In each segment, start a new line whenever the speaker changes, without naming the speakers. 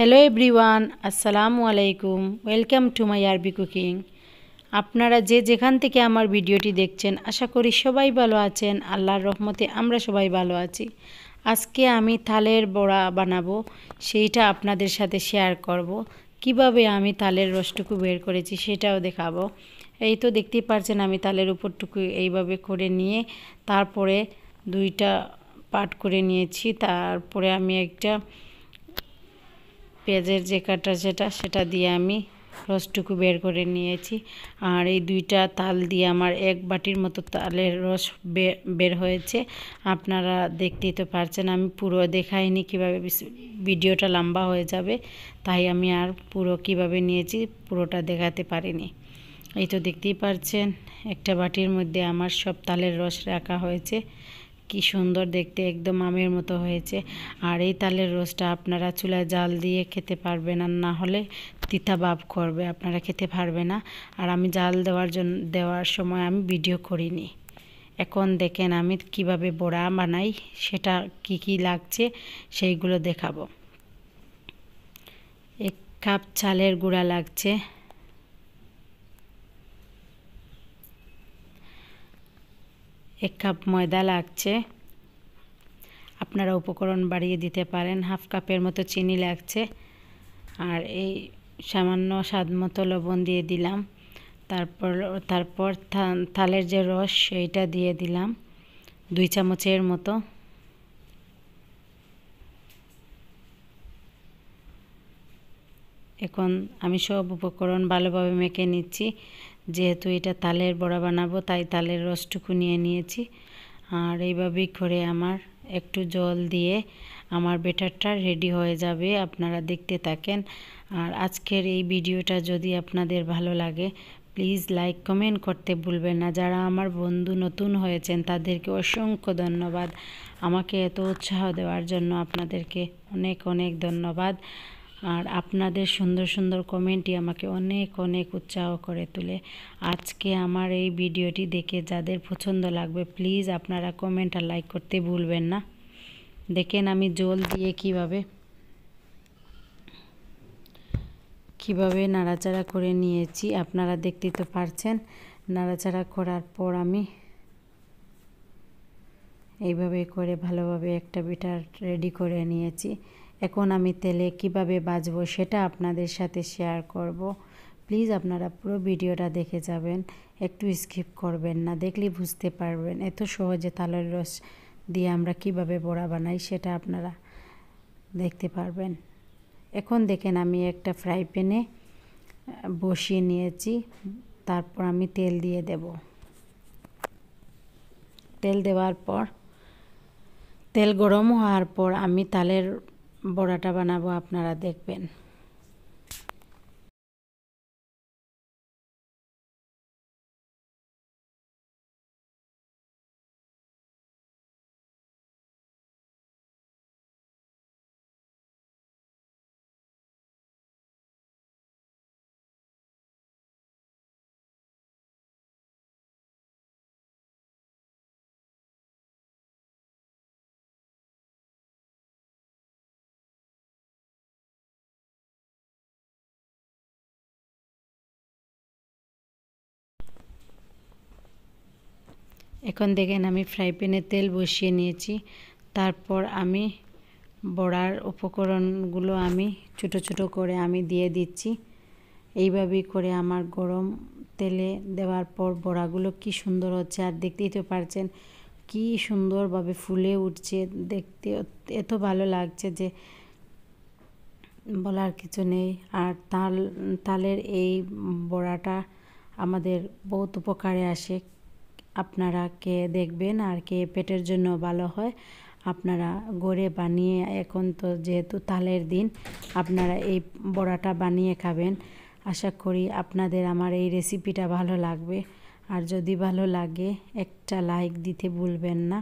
Hello everyone আসসালামু আলাইকুম welcome to my আরবি কুকিং আপনারা যে যেখান থেকে আমার ভিডিওটি দেখছেন আশা করি সবাই ভালো আছেন আল্লাহর রহমতে আমরা সবাই ভালো আছি আজকে আমি থালের বড়া বানাবো সেইটা আপনাদের সাথে শেয়ার করব। কিভাবে আমি তালের রসটুকু বের করেছি সেটাও দেখাবো এই তো দেখতেই পারছেন আমি তালের উপরটুকু এইভাবে করে নিয়ে তারপরে দুইটা পাট করে নিয়েছি তারপরে আমি একটা পেঁয়াজের যে কাটা সেটা সেটা দিয়ে আমি রসটুকু বের করে নিয়েছি আর এই দুইটা তাল দিয়ে আমার এক বাটির মতো তালের রস বের হয়েছে আপনারা দেখতেই তো পারছেন আমি পুরো দেখাইনি কিভাবে ভিডিওটা লম্বা হয়ে যাবে তাই আমি আর পুরো কিভাবে নিয়েছি পুরোটা দেখাতে পারিনি এই তো দেখতেই পারছেন একটা বাটির মধ্যে আমার সব তালের রস রাখা হয়েছে কি সুন্দর দেখতে একদম আমের মতো হয়েছে আর এই তালের রোজটা আপনারা চুলায় জাল দিয়ে খেতে পারবেন আর না হলে তিতা বাপ করবে আপনারা খেতে পারবে না আর আমি জাল দেওয়ার জন্য দেওয়ার সময় আমি ভিডিও করিনি এখন দেখেন আমি কিভাবে বড়া বানাই সেটা কি কি লাগছে সেইগুলো দেখাবো এক কাপ চালের গুঁড়া লাগছে এক কাপ ময়দা লাগছে আপনারা উপকরণ বাড়িয়ে দিতে পারেন হাফ কাপের মতো চিনি লাগছে আর এই সামান্য স্বাদ মতো লবণ দিয়ে দিলাম তারপর তারপর থালের যে রস সেইটা দিয়ে দিলাম দুই চামচের মতো এখন আমি সব উপকরণ ভালোভাবে মেখে নিচ্ছি যেহেতু এটা তালের বড়া বানাবো তাই তালের রসটুকু নিয়ে নিয়েছি আর এইভাবেই করে আমার একটু জল দিয়ে আমার বেটারটা রেডি হয়ে যাবে আপনারা দেখতে থাকেন আর আজকের এই ভিডিওটা যদি আপনাদের ভালো লাগে প্লিজ লাইক কমেন্ট করতে ভুলবেন না যারা আমার বন্ধু নতুন হয়েছেন তাদেরকে অসংখ্য ধন্যবাদ আমাকে এত উৎসাহ দেওয়ার জন্য আপনাদেরকে অনেক অনেক ধন্যবাদ আর আপনাদের সুন্দর সুন্দর কমেন্টই আমাকে অনেক অনেক উৎসাহ করে তুলে আজকে আমার এই ভিডিওটি দেখে যাদের পছন্দ লাগবে প্লিজ আপনারা কমেন্ট আর লাইক করতে ভুলবেন না দেখেন আমি জল দিয়ে কিভাবে কিভাবে নাড়াচাড়া করে নিয়েছি আপনারা দেখতেই তো পারছেন নাড়াচাড়া করার পর আমি এইভাবে করে ভালোভাবে একটা বিটার রেডি করে নিয়েছি এখন আমি তেলে কিভাবে বাজবো সেটা আপনাদের সাথে শেয়ার করব। প্লিজ আপনারা পুরো ভিডিওটা দেখে যাবেন একটু স্কিপ করবেন না দেখলে বুঝতে পারবেন এত সহজে তালের রস দিয়ে আমরা কিভাবে বড়া বানাই সেটা আপনারা দেখতে পারবেন এখন দেখেন আমি একটা ফ্রাই প্যানে বসিয়ে নিয়েছি তারপর আমি তেল দিয়ে দেব তেল দেওয়ার পর তেল গরম হওয়ার পর আমি তালের বড়াটা বানাবো আপনারা দেখবেন এখন দেখেন আমি ফ্রাই প্যানে তেল বসিয়ে নিয়েছি তারপর আমি বড়ার উপকরণগুলো আমি ছোট ছোট করে আমি দিয়ে দিচ্ছি এইভাবেই করে আমার গরম তেলে দেওয়ার পর বড়াগুলো কি সুন্দর হচ্ছে আর দেখতেই তো পারছেন কি সুন্দরভাবে ফুলে উঠছে দেখতে এত ভালো লাগছে যে বলার কিছু নেই আর তাল তালের এই বড়াটা আমাদের বহুত উপকারে আসে আপনারা কে দেখবেন আর কে পেটের জন্য ভালো হয় আপনারা গড়ে বানিয়ে এখন তো যেহেতু তালের দিন আপনারা এই বড়াটা বানিয়ে খাবেন আশা করি আপনাদের আমার এই রেসিপিটা ভালো লাগবে আর যদি ভালো লাগে একটা লাইক দিতে ভুলবেন না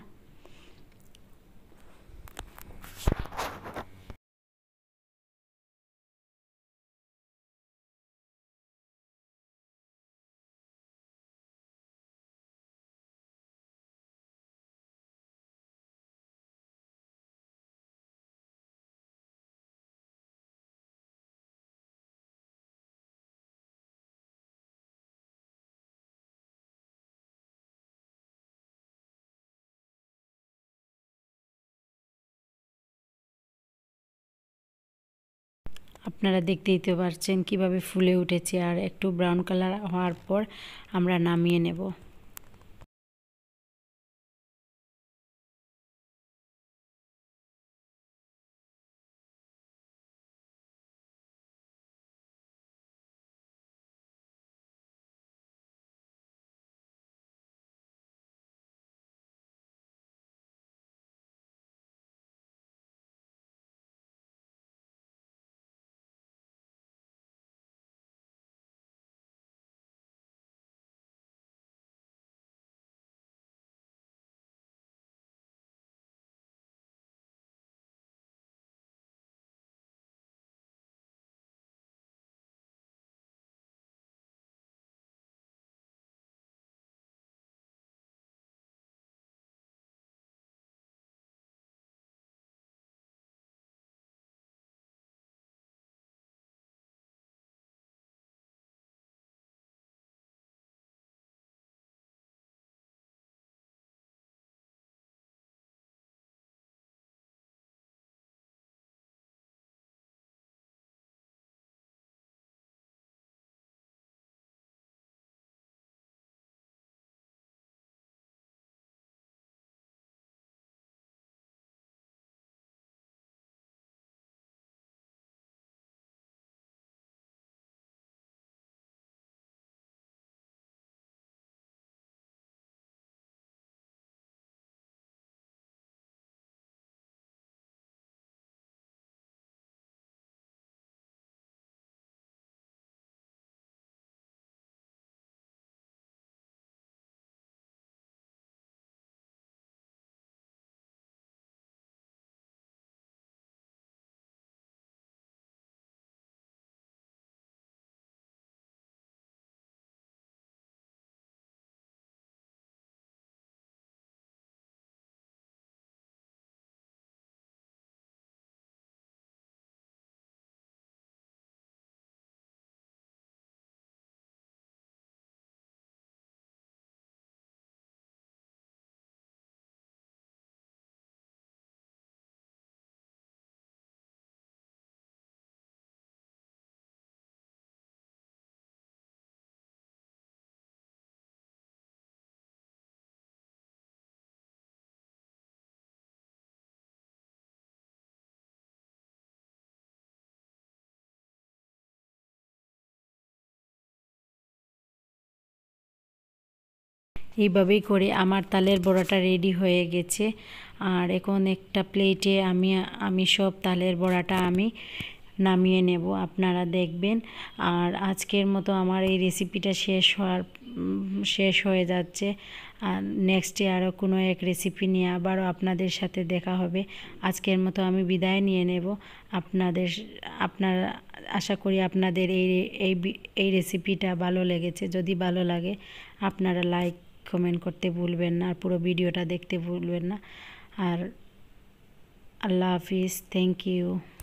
আপনারা দেখতেই তো পারছেন কীভাবে ফুলে উঠেছে আর একটু ব্রাউন কালার হওয়ার পর আমরা নামিয়ে নেব এইভাবেই করে আমার তালের বড়াটা রেডি হয়ে গেছে আর এখন একটা প্লেটে আমি আমি সব তালের বড়াটা আমি নামিয়ে নেব আপনারা দেখবেন আর আজকের মতো আমার এই রেসিপিটা শেষ হওয়ার শেষ হয়ে যাচ্ছে আর নেক্সটে আরও কোনো এক রেসিপি নিয়ে আবারও আপনাদের সাথে দেখা হবে আজকের মতো আমি বিদায় নিয়ে নেব আপনাদের আপনার আশা করি আপনাদের এই এই এই রেসিপিটা ভালো লেগেছে যদি ভালো লাগে আপনারা লাইক কমেন্ট করতে ভুলবেন না আর পুরো ভিডিওটা দেখতে ভুলবেন না আর আল্লাহ হাফিজ থ্যাংক ইউ